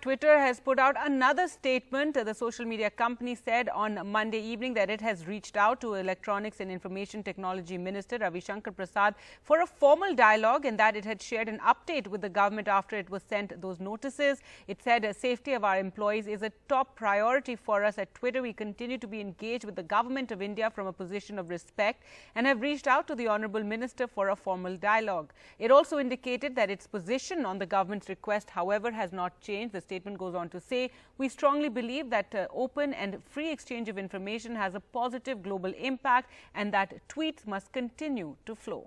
Twitter has put out another statement. The social media company said on Monday evening that it has reached out to Electronics and Information Technology Minister Ravi Shankar Prasad for a formal dialogue and that it had shared an update with the government after it was sent those notices. It said safety of our employees is a top priority for us at Twitter. We continue to be engaged with the government of India from a position of respect and have reached out to the Honorable Minister for a formal dialogue. It also indicated that its position on the government's request, however, has not changed. The statement goes on to say, we strongly believe that uh, open and free exchange of information has a positive global impact and that tweets must continue to flow.